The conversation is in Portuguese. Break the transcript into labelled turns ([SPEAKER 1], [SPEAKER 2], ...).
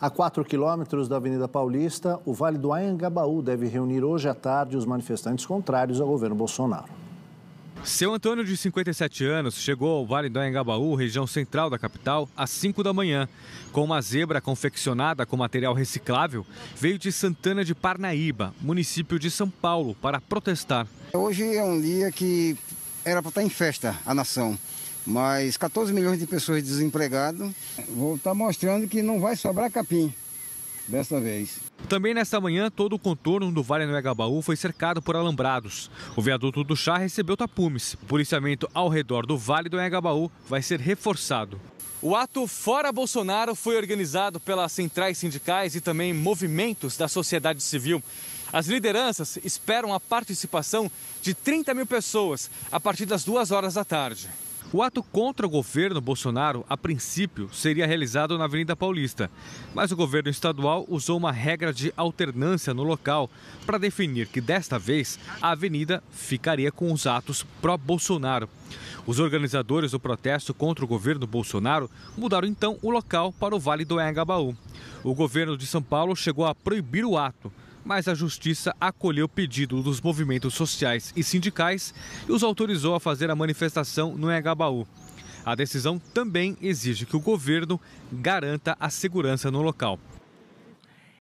[SPEAKER 1] A 4 quilômetros da Avenida Paulista, o Vale do Anhangabaú deve reunir hoje à tarde os manifestantes contrários ao governo Bolsonaro.
[SPEAKER 2] Seu Antônio, de 57 anos, chegou ao Vale do Anhangabaú, região central da capital, às 5 da manhã. Com uma zebra confeccionada com material reciclável, veio de Santana de Parnaíba, município de São Paulo, para protestar.
[SPEAKER 3] Hoje é um dia que era para estar em festa a nação mas 14 milhões de pessoas desempregadas. Vou estar tá mostrando que não vai sobrar capim dessa vez.
[SPEAKER 2] Também nesta manhã, todo o contorno do Vale do Egabaú foi cercado por alambrados. O viaduto do Chá recebeu tapumes. O policiamento ao redor do Vale do Egabaú vai ser reforçado. O ato Fora Bolsonaro foi organizado pelas centrais sindicais e também movimentos da sociedade civil. As lideranças esperam a participação de 30 mil pessoas a partir das duas horas da tarde. O ato contra o governo Bolsonaro, a princípio, seria realizado na Avenida Paulista, mas o governo estadual usou uma regra de alternância no local para definir que desta vez a avenida ficaria com os atos pró-Bolsonaro. Os organizadores do protesto contra o governo Bolsonaro mudaram então o local para o Vale do Anhangabaú. O governo de São Paulo chegou a proibir o ato, mas a justiça acolheu o pedido dos movimentos sociais e sindicais e os autorizou a fazer a manifestação no Egabaú. A decisão também exige que o governo garanta a segurança no local.